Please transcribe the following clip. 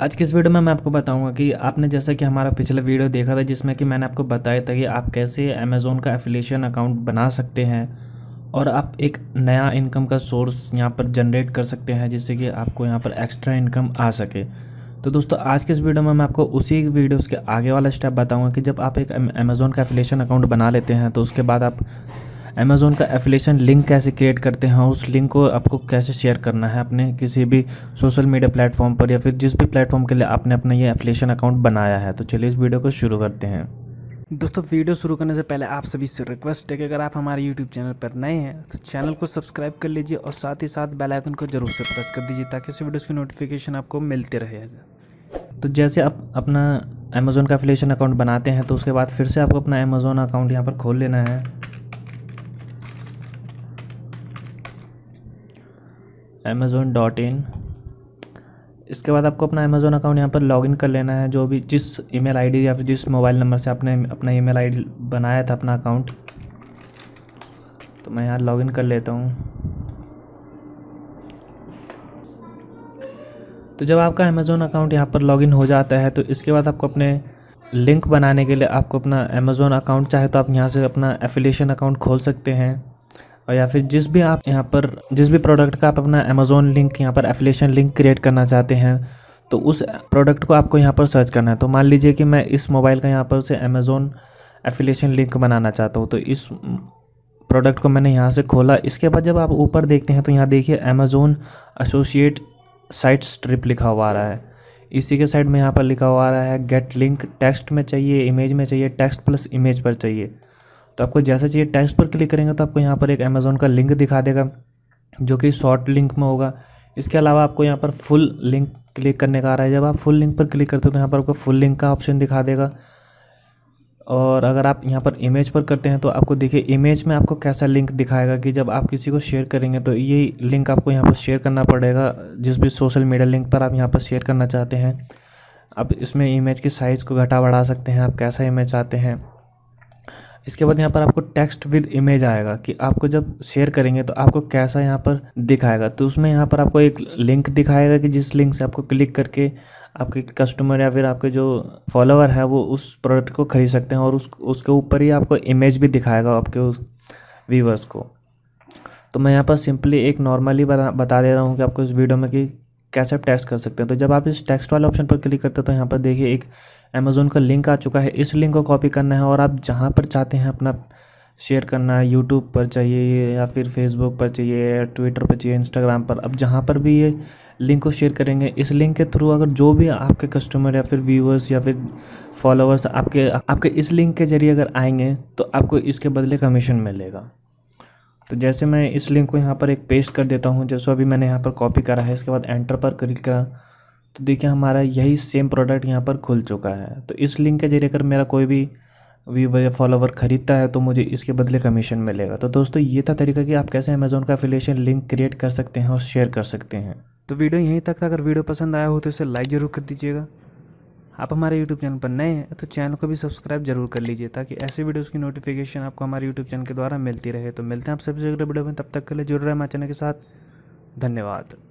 आज के इस वीडियो में मैं आपको बताऊंगा कि आपने जैसा कि हमारा पिछला वीडियो देखा था जिसमें कि मैंने आपको बताया था कि आप कैसे अमेज़ोन का एफिलेशन अकाउंट बना सकते हैं और आप एक नया इनकम का सोर्स यहाँ पर जनरेट कर सकते हैं जिससे कि आपको यहाँ पर एक्स्ट्रा इनकम आ सके तो दोस्तों आज के इस वीडियो में मैं आपको उसी वीडियो के आगे वाला स्टेप बताऊंगा कि जब आप एक अमेज़ोन का एफिलेशन अकाउंट बना लेते हैं तो उसके बाद आप अमेज़ोन का एफिलेशन लिंक कैसे क्रिएट करते हैं और उस लिंक को आपको कैसे शेयर करना है अपने किसी भी सोशल मीडिया प्लेटफॉर्म पर या फिर जिस भी प्लेटफॉर्म के लिए आपने अपना ये एफिलेशन अकाउंट बनाया है तो चलिए इस वीडियो को शुरू करते हैं दोस्तों वीडियो शुरू करने से पहले आप सभी से रिक्वेस्ट है कि अगर आप हमारे यूट्यूब चैनल पर नए हैं तो चैनल को सब्सक्राइब कर लीजिए और साथ ही साथ बेल आइकन को जरूर से प्रेस कर दीजिए ताकि इस वीडियोस की नोटिफिकेशन आपको मिलते रहेगा तो जैसे आप अपना अमेज़ोन का एफिलेशन अकाउंट बनाते हैं तो उसके बाद फिर से आपको अपना अमेज़ोन अकाउंट यहाँ पर खोल लेना है अमेज़ोन डॉट इन इसके बाद आपको अपना अमेज़ोन अकाउंट यहाँ पर लॉगिन कर लेना है जो भी जिस ईमेल आईडी या फिर जिस मोबाइल नंबर से आपने अपना ईमेल आईडी बनाया था अपना अकाउंट तो मैं यहाँ लॉगिन कर लेता हूँ तो जब आपका अमेज़ोन अकाउंट यहाँ पर लॉगिन हो जाता है तो इसके बाद आपको अपने लिंक बनाने के लिए आपको अपना अमेज़ोन अकाउंट चाहे तो आप यहाँ से अपना एफिलेशन अकाउंट खोल सकते हैं और या फिर जिस भी आप यहाँ पर जिस भी प्रोडक्ट का आप अपना अमेजोन लिंक यहाँ पर एफिलेशन लिंक क्रिएट करना चाहते हैं तो उस प्रोडक्ट को आपको यहाँ पर सर्च करना है तो मान लीजिए कि मैं इस मोबाइल का यहाँ पर से अमेज़ोन एफिलेशन लिंक बनाना चाहता हूँ तो इस प्रोडक्ट को मैंने यहाँ से खोला इसके बाद जब आप ऊपर देखते हैं तो यहाँ देखिए अमेज़ोन एसोसिएट साइट स्ट्रिप लिखा हुआ आ रहा है इसी के साइड में यहाँ पर लिखा हुआ आ रहा है गेट लिंक टेक्स्ट में चाहिए इमेज में चाहिए टेक्स्ट प्लस इमेज पर चाहिए तो आपको जैसा चाहिए टैक्स पर क्लिक करेंगे तो आपको यहाँ पर एक अमेज़ोन का लिंक दिखा देगा जो कि शॉर्ट लिंक में होगा इसके अलावा आपको यहाँ पर फुल लिंक क्लिक करने का आ रहा है जब आप फुल लिंक पर क्लिक करते हो तो यहाँ पर आपको फुल लिंक का ऑप्शन दिखा देगा और अगर आप यहाँ पर इमेज पर करते हैं तो आपको देखिए इमेज में आपको कैसा लिंक दिखाएगा कि जब आप किसी को शेयर करेंगे तो ये लिंक आपको यहाँ पर शेयर करना पड़ेगा जिस भी सोशल मीडिया लिंक पर आप यहाँ पर शेयर करना चाहते हैं आप इसमें इमेज की साइज़ को घटा बढ़ा सकते हैं आप कैसा इमेज चाहते हैं इसके बाद यहाँ पर आपको टेक्स्ट विद इमेज आएगा कि आपको जब शेयर करेंगे तो आपको कैसा यहाँ पर दिखाएगा तो उसमें यहाँ पर आपको एक लिंक दिखाएगा कि जिस लिंक से आपको क्लिक करके आपके कस्टमर या फिर आपके जो फॉलोअर है वो उस प्रोडक्ट को खरीद सकते हैं और उस उसके ऊपर ही आपको इमेज भी दिखाएगा आपके उस व्यूवर्स को तो मैं यहाँ पर सिंपली एक नॉर्मली बता बता दे रहा हूँ कि आपको इस वीडियो में कि कैसे आप टेक्स्ट कर सकते हैं तो जब आप इस टेक्स्ट वाले ऑप्शन पर क्लिक करते हैं तो यहाँ पर देखिए एक अमेज़ोन का लिंक आ चुका है इस लिंक को कॉपी करना है और आप जहाँ पर चाहते हैं अपना शेयर करना है यूट्यूब पर चाहिए या फिर फेसबुक पर चाहिए ट्विटर पर चाहिए इंस्टाग्राम पर अब जहाँ पर भी ये लिंक को शेयर करेंगे इस लिंक के थ्रू अगर जो भी आपके कस्टमर या फिर व्यूअर्स या फिर फॉलोअर्स आपके आपके इस लिंक के जरिए अगर आएंगे तो आपको इसके बदले कमीशन मिलेगा तो जैसे मैं इस लिंक को यहाँ पर एक पेस्ट कर देता हूँ जैसे अभी मैंने यहाँ पर कॉपी करा है इसके बाद एंटर पर क्लिक करा तो देखिए हमारा यही सेम प्रोडक्ट यहाँ पर खुल चुका है तो इस लिंक के जरिए अगर मेरा कोई भी व्यूवर या फॉलोवर ख़रीदता है तो मुझे इसके बदले कमीशन मिलेगा तो दोस्तों ये था तरीका कि आप कैसे अमेज़ोन का एफिलेशन लिंक क्रिएट कर सकते हैं और शेयर कर सकते हैं तो वीडियो यहीं तक था अगर वीडियो पसंद आया हो तो इसे लाइक ज़रूर कर दीजिएगा आप हमारे यूट्यूब चैनल पर नए हैं तो चैनल को भी सब्सक्राइब जरूर कर लीजिए ताकि ऐसे वीडियोज़ की नोटिफिकेशन आपको हमारे यूट्यूब चैनल के द्वारा मिलती रहे तो मिलते हैं आप सबसे अगले वीडियो में तब तक के लिए जुड़ रहे हैं हमारे चैनल के साथ धन्यवाद